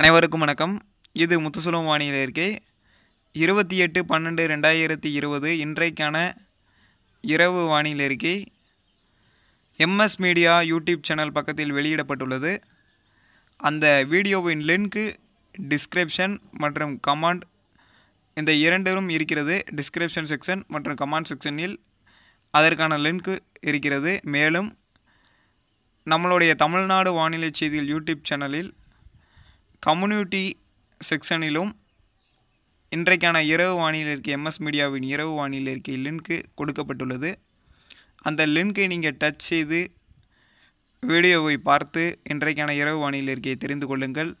அனைவருக்கும் வணக்கம் இது வானியில் இருக்கே இருபத்தி எட்டு பன்னெண்டு ரெண்டாயிரத்தி இருபது இன்றைக்கான இரவு வானியில் இருக்கே எம்எஸ் மீடியா யூடியூப் சேனல் பக்கத்தில் வெளியிடப்பட்டுள்ளது அந்த வீடியோவின் லிங்க்கு டிஸ்கிரிப்ஷன் மற்றும் கமாண்ட் இந்த இரண்டிலும் இருக்கிறது டிஸ்கிரிப்ஷன் செக்ஷன் மற்றும் கமாண்ட் செக்ஷனில் அதற்கான லிங்க்கு இருக்கிறது மேலும் நம்மளுடைய தமிழ்நாடு வானிலை செய்தியில் யூடியூப் சேனலில் கம்யூனிட்டி செக்ஷனிலும் இன்றைக்கான இரவு வானியில் இருக்க எம்எஸ் மீடியாவின் இரவு வானியில் இருக்க லிங்க்கு கொடுக்கப்பட்டுள்ளது அந்த லிங்க்கை நீங்கள் டச் செய்து வீடியோவை பார்த்து இன்றைக்கான இரவு வானிலை இருக்கையை தெரிந்து கொள்ளுங்கள்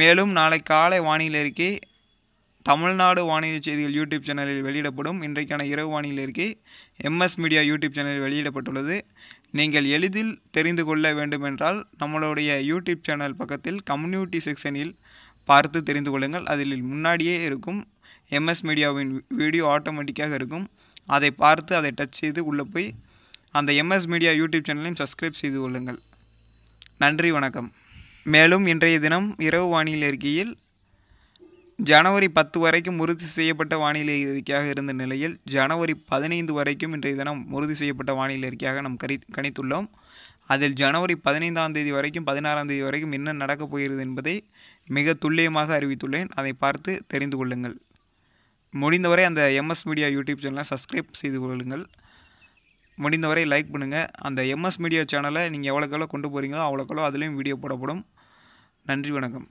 மேலும் நாளை காலை வானிலை இருக்கே தமிழ்நாடு வானிலை செய்திகள் யூடியூப் சேனலில் வெளியிடப்படும் இன்றைக்கான இரவு வானிலை இருக்கே எம்எஸ் மீடியா யூடியூப் சேனலில் வெளியிடப்பட்டுள்ளது நீங்கள் எளிதில் தெரிந்து கொள்ள வேண்டுமென்றால் நம்மளுடைய யூடியூப் சேனல் பக்கத்தில் கம்யூனிட்டி செக்ஷனில் பார்த்து தெரிந்து கொள்ளுங்கள் அதில் முன்னாடியே இருக்கும் எம்எஸ் மீடியாவின் வீடியோ ஆட்டோமேட்டிக்காக இருக்கும் அதை பார்த்து அதை டச் செய்து உள்ளே போய் அந்த எம்எஸ் மீடியா யூடியூப் சேனலையும் சப்ஸ்கிரைப் செய்து கொள்ளுங்கள் நன்றி வணக்கம் மேலும் இன்றைய தினம் இரவு வானிலை இருக்கையில் ஜனவரி பத்து வரைக்கும் உறுதி செய்யப்பட்ட வானிலை அறிக்கையாக இருந்த நிலையில் ஜனவரி பதினைந்து வரைக்கும் இன்றைய தினம் உறுதி செய்யப்பட்ட வானிலை அறிக்கையாக நாம் கரி கணித்துள்ளோம் அதில் ஜனவரி பதினைந்தாம் தேதி வரைக்கும் பதினாறாம் தேதி வரைக்கும் என்ன நடக்கப் போகிறது என்பதை மிக துல்லியமாக அறிவித்துள்ளேன் அதை பார்த்து தெரிந்து கொள்ளுங்கள் முடிந்தவரை அந்த எம்எஸ் மீடியா யூடியூப் சேனலை சப்ஸ்கிரைப் செய்து கொள்ளுங்கள் முடிந்தவரை லைக் பண்ணுங்கள் அந்த எம்எஸ் மீடியா சேனலை நீங்கள் எவ்வளோக்கெவ்வளோ கொண்டு போகிறீங்களோ அவ்வளோக்கெவ்வளோ அதுலேயும் வீடியோ போடப்படும் நன்றி வணக்கம்